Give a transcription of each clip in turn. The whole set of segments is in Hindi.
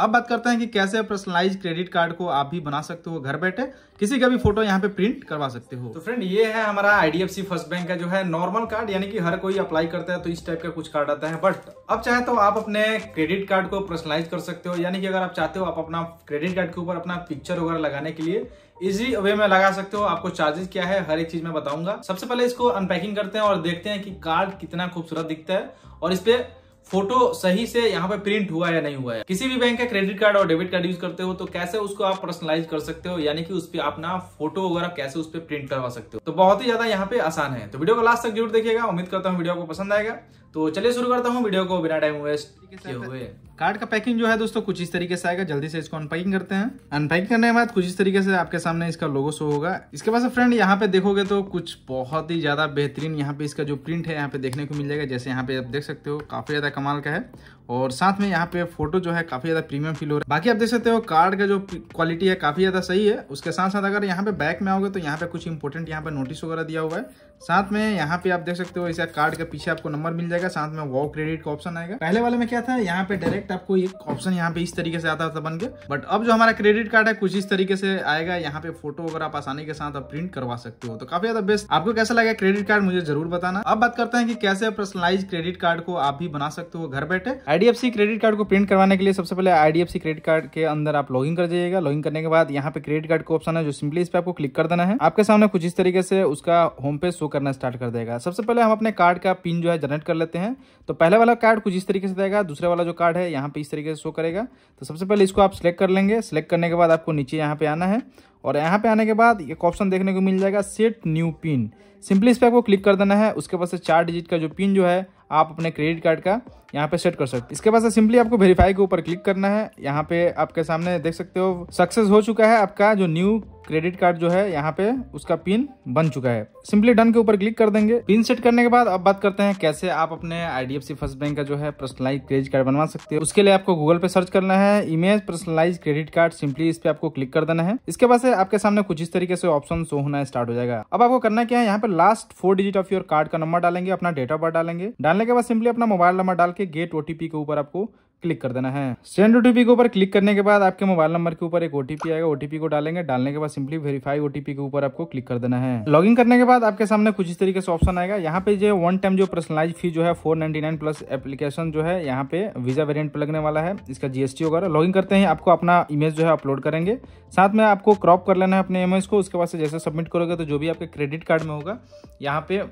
अब बात करते हैं कि कैसे पर्सनलाइज क्रेडिट कार्ड को आप भी बना सकते हो घर बैठे किसी का भी फोटो यहाँ पे प्रिंट करवा सकते हो तो फ्रेंड ये है हमारा आईडीएफसी फर्स्ट बैंक का जो है नॉर्मल कार्ड यानी कि हर कोई अप्लाई करता है तो इस टाइप का कुछ कार्ड आता है बट अब चाहे तो आप अपने क्रेडिट कार्ड को पर्सनलाइज कर सकते हो यानी कि अगर आप चाहते हो आप अपना क्रेडिट कार्ड के ऊपर अपना पिक्चर वगैरह लगाने के लिए इजी वे में लगा सकते हो आपको चार्जेस क्या है हर एक चीज मैं बताऊंगा सबसे पहले इसको अनपैकिंग करते हैं और देखते हैं कि कार्ड कितना खूबसूरत दिखता है और इस पे फोटो सही से यहाँ पे प्रिंट हुआ या नहीं हुआ है किसी भी बैंक का क्रेडिट कार्ड और डेबिट कार्ड यूज करते हो तो कैसे उसको आप पर्सनलाइज कर सकते हो यानी कि उस पर अपना फोटो वगैरह कैसे उस पर प्रिंट करवा सकते हो तो बहुत ही ज्यादा यहाँ पे आसान है तो वीडियो को लास्ट तक जरूर देखिएगा उम्मीद करता हूँ वीडियो को पसंद आएगा तो चलिए शुरू करता हूँ वीडियो को बिना टाइम वेस्ट हुए कार्ड तो का पैकिंग जो है दोस्तों कुछ इस तरीके से आएगा जल्दी से इसको अनपैकिंग करते हैं अनपैकिंग करने के बाद कुछ इस तरीके से आपके सामने इसका लोगो शो होगा इसके बाद फ्रेंड यहाँ पे देखोगे तो कुछ बहुत ही ज्यादा बेहतरीन यहाँ पे इसका जो प्रिंट है यहाँ पे देखने को मिल जाएगा जैसे यहाँ पे आप देख सकते हो काफी ज्यादा कमाल का है और साथ में यहाँ पे फोटो जो है काफी ज्यादा प्रीमियम फील हो रहा है बाकी आप देख सकते हो कार्ड का जो क्वालिटी है काफी ज्यादा सही है उसके साथ साथ अगर यहाँ पे बैक में आओगे तो यहाँ पे कुछ इंपोर्टेंट यहाँ पे नोटिस वगैरह दिया हुआ है साथ में यहाँ पे आप देख सकते हो इस कार्ड के पीछे आपको नंबर मिल जाएगा जाएगा साथ में वाओ क्रेडिट का ऑप्शन आएगा पहले वाले में क्या था यहाँ पे डायरेक्ट आपको एक ऑप्शन यहाँ पे इस तरीके से आता था बन के बट अब जो हमारा क्रेडिट कार्ड है कुछ इस तरीके से आएगा यहाँ पे फोटो अगर आप आसानी के साथ प्रिंट करवा सकते हो तो काफी ज्यादा बेस्ट आपको कैसा लगा क्रेडिट कार्ड मुझे जरूर बताना अब बात करते हैं कि कैसे पर्सनलाइज क्रेडिट कार्ड को आप भी बना सकते हो घर बैठे आईडीएफसी क्रेडिट कार्ड को प्रिंट करवाने के लिए सबसे पहले आईडीएफसी क्रेडिट कार्ड के अंदर आप लॉगिन कर जाइएगा लॉगिन करने के बाद यहाँ पे क्रेडिट कार्ड का ऑप्शन है जो सिंपली इस पे आपको क्लिक कर देना है आपके सामने कुछ इस तरीके से उसका होम पेज शो करना स्टार्ट कर देगा सबसे पहले हम अपने कार्ड का पिन जो है जनरेट कर लेते हैं लेते हैं तो पहले वाला कार्ड कुछ इस तरीके से देगा दूसरे वाला जो कार्ड है यहाँ पे इस तरीके से शो करेगा तो सबसे पहले इसको आप सिलेक्ट कर लेंगे सिलेक्ट करने के बाद आपको नीचे यहाँ पे आना है और यहाँ पे आने के बाद एक ऑप्शन देखने को मिल जाएगा सेट न्यू पिन सिंपली इस पर आपको क्लिक कर देना है उसके बाद से चार डिजिट का जो पिन जो है आप अपने क्रेडिट कार्ड का यहाँ पे सेट कर सकते हैं इसके बाद सिंपली आपको वेरीफाई के ऊपर क्लिक करना है यहाँ पे आपके सामने देख सकते हो सक्सेस हो चुका है आपका जो न्यू क्रेडिट कार्ड जो है यहाँ पे उसका पिन बन चुका है सिंपली डन के ऊपर क्लिक कर देंगे पिन सेट करने के बाद अब बात करते हैं कैसे आप अपने आईडीएफसी फर्स्ट बैंक का जो है पर्सनलाइज क्रेडिट कार्ड बनवा सकते हो उसके लिए आपको गूगल पे सर्च करना है image personalise credit card simply इस पे आपको क्लिक कर देना है इसके बाद आपके सामने कुछ इस तरीके से ऑप्शन शो होना स्टार्ट हो जाएगा अब आपको करना क्या है यहाँ पे last four digit of your card का नंबर डालेंगे अपना डेट ऑफ बर्थ डालेंगे डालने के बाद सिंपली अपना मोबाइल नंबर डाल के आपके गेट ओटीपी के ऊपर आपको क्लिक कर देना है सेंड ओटीपी के ऊपर क्लिक करने के बाद आपके मोबाइल नंबर के ऊपर एक ओटीपी आएगा ओटीपी को डालेंगे डालने के बाद सिंपली वेरीफाई ओटीपी के ऊपर आपको क्लिक कर देना है लॉगिन करने के बाद आपके सामने कुछ इस तरीके से ऑप्शन आएगा यहाँ पे जो वन टाइम जो पर्सनलाइज फी जो है फोर प्लस एप्लीकेशन जो है यहाँ पे वीजा वेरियंट लगने वाला है इसका जीएसटी होगा लॉगिन करते हैं आपको अपना इमेज जो है अपलोड करेंगे साथ में आपको क्रॉप कर लेना है अपने इमेज को उसके बाद से जैसे सबमिट करोगे तो जो भी आपके क्रेडिट कार्ड में होगा यहाँ पे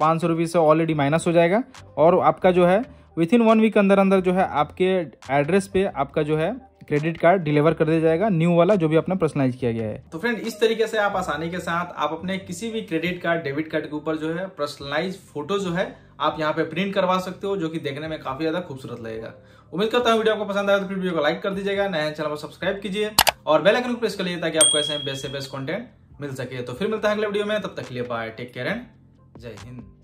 पाँच सौ से ऑलरेडी माइनस हो जाएगा और आपका जो है विथ इन वन वीक अंदर अंदर जो है आपके एड्रेस पे आपका जो है क्रेडिट कार्ड डिलीवर कर दिया जाएगा न्यू वाला जो भी अपना पर्सनलाइज किया गया है तो फ्रेंड इस तरीके से आप आसानी के साथ आप अपने किसी भी क्रेडिट कार्ड डेबिट कार्ड के ऊपर जो है पर्सनलाइज फोटो जो है आप यहाँ पे प्रिंट करवा सकते हो जो कि देखने में काफी ज्यादा खूबसूरत लगेगा उम्मीद करता हूँ वीडियो आपको पसंद आया तो फिर वीडियो को लाइक कर दीजिएगा नया चैनल को सब्सक्राइब कीजिए और बेलाइकन को प्रेस कर लीजिए ताकि आपको ऐसे बेस्ट से बेस्ट कॉन्टेंट मिल सके तो फिर मिलता है अगले वीडियो में तब तक लिए बाय टेक केयर एंड जय हिंद